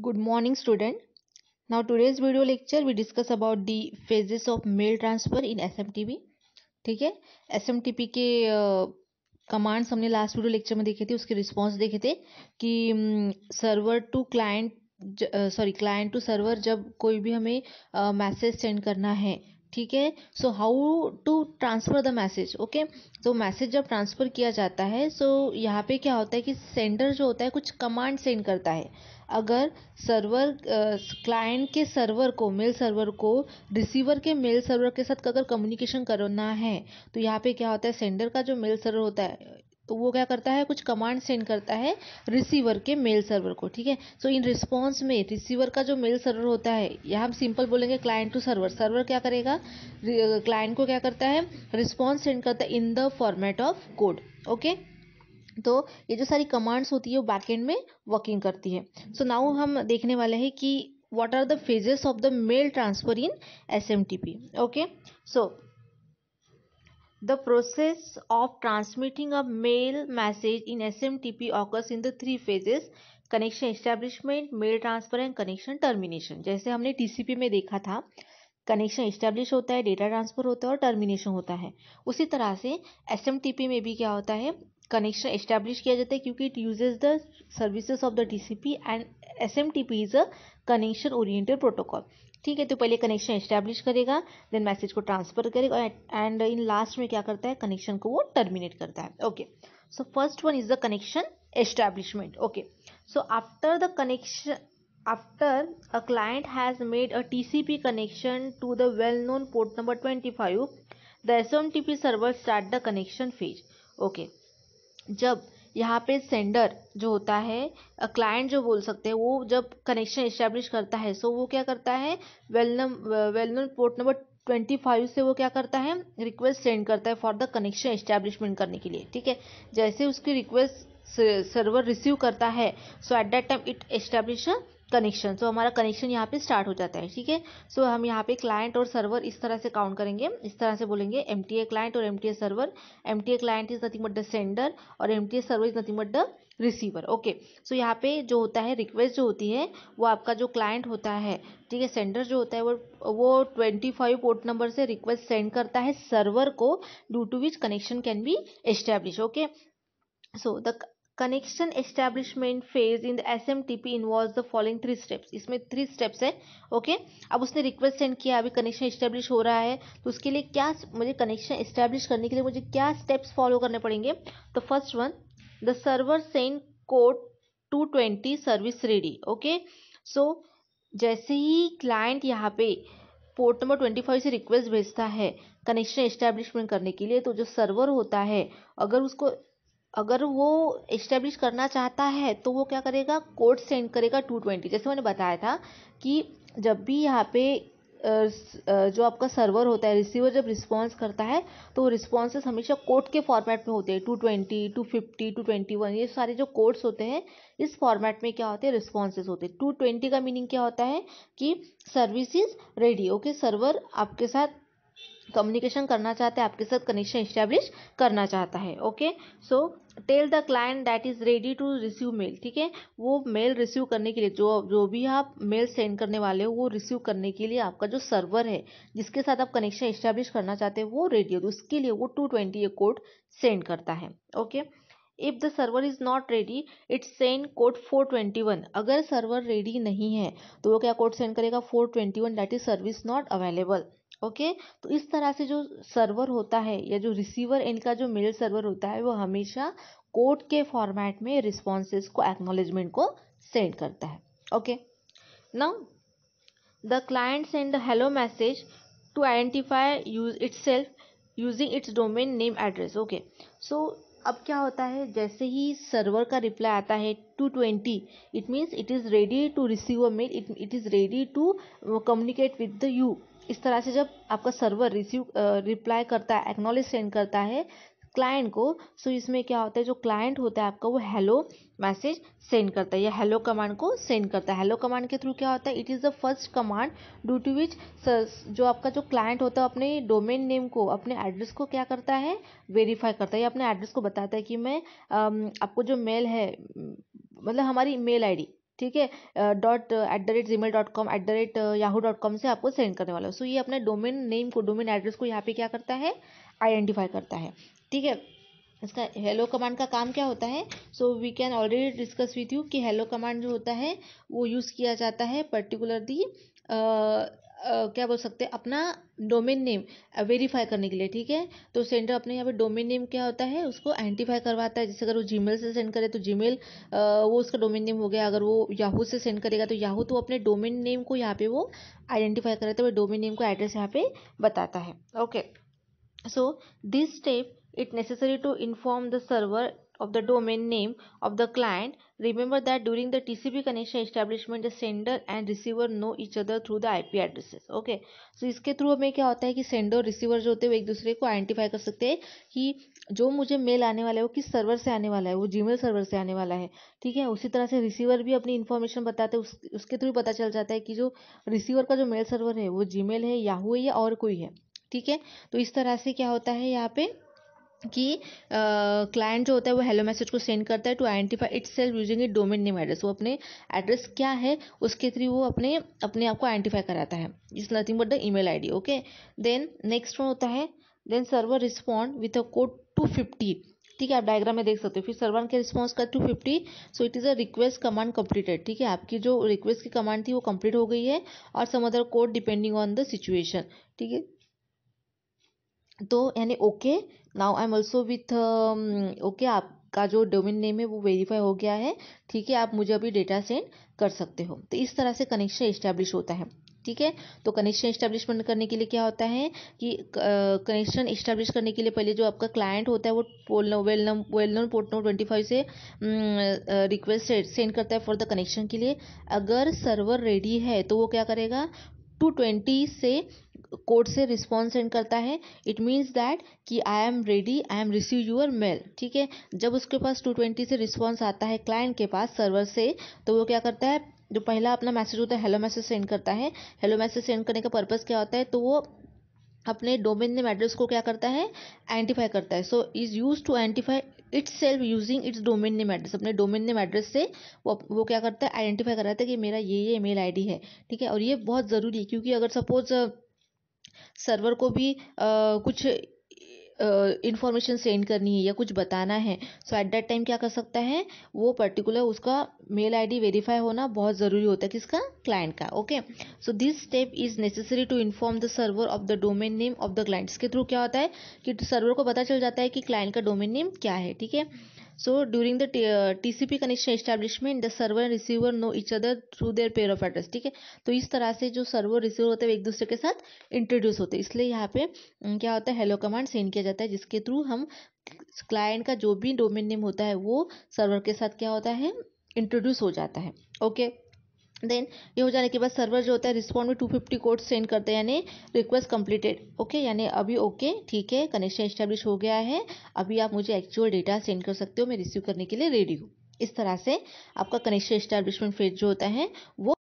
Good morning student. Now today's video lecture we discuss about the phases of mail transfer in SMTP. ठीक है SMTP के commands uh, हमने last video lecture में देखे थे उसके रिस्पांस देखे थे कि server to client sorry client to server जब कोई भी हमें मैसेज uh, सेंड करना है ठीक है so how to transfer the message okay तो मैसेज जब ट्रांसफ़र किया जाता है सो so यहाँ पे क्या होता है कि सेंडर जो होता है कुछ कमांड सेंड करता है अगर सर्वर क्लाइंट uh, के सर्वर को मेल सर्वर को रिसीवर के मेल सर्वर के साथ अगर कम्युनिकेशन करना है तो यहाँ पे क्या होता है सेंडर का जो मेल सर्वर होता है तो वो क्या करता है कुछ कमांड सेंड करता है रिसीवर के मेल सर्वर को ठीक है सो इन रिस्पॉन्स में रिसीवर का जो मेल सर्वर होता है या हम सिंपल बोलेंगे क्लाइंट टू सर्वर सर्वर क्या करेगा क्लाइंट को क्या करता है रिस्पॉन्स सेंड करता है in the format of code okay तो ये जो सारी कमांड्स होती है वो बैकेंड में वर्किंग करती है सो so नाउ हम देखने वाले हैं कि what are द phases of the mail transfer in SMTP okay so The process of transmitting a mail message in SMTP occurs in the three phases connection establishment mail transfer and connection termination जैसे हमने P में देखा था connection establish होता है data transfer होता है और टर्मिनेशन होता है उसी तरह से एसएमटीपी में भी क्या होता है कनेक्शन इस्टेब्लिश किया जाता है क्योंकि it uses the services of the TCP and SMTP is a connection oriented protocol ठीक है तो पहले कनेक्शन इस्टेब्लिश करेगा देन मैसेज को ट्रांसफर करेगा एंड इन लास्ट में क्या करता है कनेक्शन को वो टर्मिनेट करता है okay so first one is the connection establishment okay so after the connection after after a client has made a TCP connection to the well-known port number 25, the SMTP server start the connection phase okay जब यहाँ पे sender जो होता है client जो बोल सकते हैं वो जब कनेक्शन इस्टेब्लिश करता है सो वो क्या करता है well known port number twenty five से वो क्या करता है रिक्वेस्ट सेंड करता है फॉर द कनेक्शन इस्टेब्लिशमेंट करने के लिए ठीक है जैसे उसकी रिक्वेस्ट सर्वर रिसीव करता है so at that time it establish connection so हमारा कनेक्शन यहाँ पे स्टार्ट हो जाता है ठीक है सो हम यहाँ पे क्लाइंट और सर्वर इस तरह से काउंट करेंगे इस तरह से बोलेंगे एम टी ए क्लाइंट और M T A server M T A client is nothing but the sender और M T A server is nothing but the receiver okay so यहाँ पे जो होता है रिक्वेस्ट जो होती है वो आपका जो क्लाइंट होता है ठीक है सेंडर जो होता है वो वो ट्वेंटी फाइव पोर्ट नंबर से रिक्वेस्ट सेंड करता है सर्वर को due to which connection can be establish okay so the connection establishment phase in the S M T P involve the following three steps इसमें three steps है okay अब उसने request send किया अभी connection establish हो रहा है तो उसके लिए क्या मुझे कनेक्शन इस्टेब्लिश करने के लिए मुझे क्या स्टेप्स फॉलो करने पड़ेंगे तो first one the server send code two twenty service ready okay so जैसे ही क्लाइंट यहाँ पे पोर्ट नंबर ट्वेंटी फाइव से रिक्वेस्ट भेजता है कनेक्शन इस्टेब्लिशमेंट करने के लिए तो जो सर्वर होता है अगर उसको अगर वो इस्टेब्लिश करना चाहता है तो वो क्या करेगा कोड सेंड करेगा टू ट्वेंटी जैसे मैंने बताया था कि जब भी यहाँ पे जो आपका सर्वर होता है रिसीवर जब रिस्पॉन्स करता है तो रिस्पॉन्सेज हमेशा कोड के फॉर्मेट में होते हैं two twenty two fifty two twenty one ये सारे जो कोड्स होते हैं इस फॉर्मेट में क्या होते हैं रिस्पॉन्सेज होते हैं टू ट्वेंटी का मीनिंग क्या होता है कि service is ready okay server आपके साथ कम्युनिकेशन करना चाहता है आपके साथ कनेक्शन इस्टेब्लिश करना चाहता है okay so tell the client that is ready to receive mail ठीक है वो मेल रिसीव करने के लिए जो जो भी आप मेल सेंड करने वाले हो वो रिसीव करने के लिए आपका जो सर्वर है जिसके साथ आप कनेक्शन इस्टेब्लिश करना चाहते हैं वो रेडी हो तो उसके लिए वो टू ट्वेंटी कोड सेंड करता है okay if the server is not ready it's send code four twenty one अगर सर्वर रेडी नहीं है तो वो क्या कोड सेंड करेगा four twenty one that is service not available okay तो इस तरह से जो सर्वर होता है या जो रिसीवर इनका जो मेल सर्वर होता है वो हमेशा कोर्ट के फॉर्मेट में रिस्पॉन्सेज को एक्नोलेजमेंट को सेंड करता है okay now the client send the hello message to identify use its self using its domain name address okay so अब क्या होता है जैसे ही सर्वर का रिप्लाई आता है two twenty it means it is ready to receive a mail it it is ready to communicate with the you इस तरह से जब आपका सर्वर रिसीव रिप्लाई करता है एक्नॉलेज सेंड करता है क्लाइंट को सो इसमें क्या होता है जो क्लाइंट होता है आपका वो हेलो मैसेज सेंड करता है या हेलो कमांड को सेंड करता है हेलो कमांड के थ्रू क्या होता है it is the first command due to which जो आपका जो क्लाइंट होता है अपने डोमेन नेम को अपने एड्रेस को क्या करता है वेरीफाई करता है या अपने एड्रेस को बताता है कि मैं आपको जो मेल है मतलब हमारी मेल आई ठीक है dot at the rate Gmail dot com at the rate Yahoo dot com से आपको सेंड करने वाला है सो so, ये अपने डोमेन नेम को डोमेन एड्रेस को यहाँ पे क्या करता है आइडेंटिफाई करता है ठीक है इसका हेलो कमांड का काम क्या होता है so we can already discuss with you कि हेलो कमांड जो होता है वो यूज़ किया जाता है पर्टिकुलर दी Uh, क्या बोल सकते हैं अपना डोमेन नेम वेरीफाई करने के लिए ठीक है तो सेंडर अपने यहाँ पे डोमेन नेम क्या होता है उसको आइडेंटिफाई करवाता है जैसे अगर वो जीमेल से सेंड करे तो जीमेल वो उसका डोमेन नेम हो गया अगर वो याहू से सेंड करेगा तो याहू तो अपने डोमेन नेम को यहाँ पे वो आइडेंटिफाई कराता है डोमेन नेम का एड्रेस यहाँ पे बताता है okay okay. so this step it necessary to inform the server of the domain name of the client remember that during the tcp connection establishment the sender and receiver know each other through the ip addresses okay so iske through हमें kya hota hai ki sender aur receiver jo hote hai wo ek dusre ko identify kar sakte hai ki जो मुझे mail आने वाला है वो किस server से आने वाला है वो जीमेल सर्वर से आने वाला है ठीक है उसी तरह से रिसीवर भी अपनी इन्फॉर्मेशन बताते हैं उस, उसके थ्रू पता चल जाता है कि जो रिसीवर का जो मेल सर्वर है वो जीमेल है याहू है या और कोई है ठीक है तो इस तरह से क्या होता है यहाँ पे कि क्लाइंट जो होता है वो हेलो मैसेज को सेंड करता है to identify its self using it domain name address वो अपने एड्रेस क्या है उसके थ्रू वो अपने अपने आप को आइडेंटिफाई कराता है is nothing but the email ID okay then next one होता है then server respond with a code two fifty ठीक है आप डायग्राम में देख सकते हो फिर सर्वर के रिस्पॉन्स का two fifty so it is a request command completed ठीक है आपकी जो रिक्वेस्ट की कमांड थी वो कंप्लीट हो गई है और some other code depending on the situation ठीक है तो यानी okay now I am also with okay आपका जो डोमेन नेम है वो वेरीफाई हो गया है ठीक है आप मुझे अभी डेटा सेंड कर सकते हो तो इस तरह से कनेक्शन इस्टेब्लिश होता है ठीक है तो कनेक्शन इस्टेब्लिशमेंट करने के लिए क्या होता है कि कनेक्शन इस्टेब्लिश करने के लिए पहले जो आपका क्लाइंट होता है वो well known well known port note twenty five से रिक्वेस्ट mm, सेंड करता है फॉर द कनेक्शन के लिए अगर सर्वर रेडी है तो वो क्या करेगा टू ट्वेंटी से कोड से रिस्पॉन्स सेंड करता है इट मीन्स दैट कि I am ready I am receive your mail ठीक है जब उसके पास टू ट्वेंटी से रिस्पॉन्स आता है क्लाइंट के पास सर्वर से तो वो क्या करता है जो पहला अपना मैसेज होता है हेलो मैसेज सेंड करता है हेलो मैसेज सेंड करने का पर्पज़ क्या होता है तो वो अपने डोमेन नेम एड्रेस को क्या करता है आइडेंटिफाई करता है so is use to identify its self using its domain name address अपने डोमेन नेम एड्रेस से वो वो क्या करता है आइडेंटिफाई कराता है कि मेरा ये ये मेल आईडी है ठीक है और ये बहुत ज़रूरी है क्योंकि अगर सपोज़ सर्वर को भी आ, कुछ इन्फॉर्मेशन सेंड करनी है या कुछ बताना है सो एट दैट टाइम क्या कर सकता है वो पर्टिकुलर उसका मेल आईडी वेरीफाई होना बहुत ज़रूरी होता है किसका क्लाइंट का okay so this step is necessary to inform the server of the domain name of the client इसके थ्रू क्या होता है कि सर्वर को पता चल जाता है कि क्लाइंट का डोमेन नेम क्या है ठीक है So during the uh, TCP connection establishment, the server and receiver know each other through their pair of address. ठीक है तो इस तरह से जो सर्वर रिसीवर होते हैं एक दूसरे के साथ इंट्रोड्यूस होते हैं इसलिए यहाँ पे क्या होता है हेलो कमांड सेंड किया जाता है जिसके थ्रू हम क्लाइंट का जो भी डोमेन नेम होता है वो सर्वर के साथ क्या होता है इंट्रोड्यूस हो जाता है ओके okay? देन ये हो जाने के बाद सर्वर जो होता है रिस्पॉन्ड में 250 कोड सेंड करते हैं यानी रिक्वेस्ट कंप्लीटेड ओके यानी अभी ओके okay, ठीक है कनेक्शन इस्टेब्लिश हो गया है अभी आप मुझे एक्चुअल डेटा सेंड कर सकते हो मैं रिसीव करने के लिए रेडी हूँ इस तरह से आपका कनेक्शन इस्टेब्लिशमेंट फेज जो होता है वो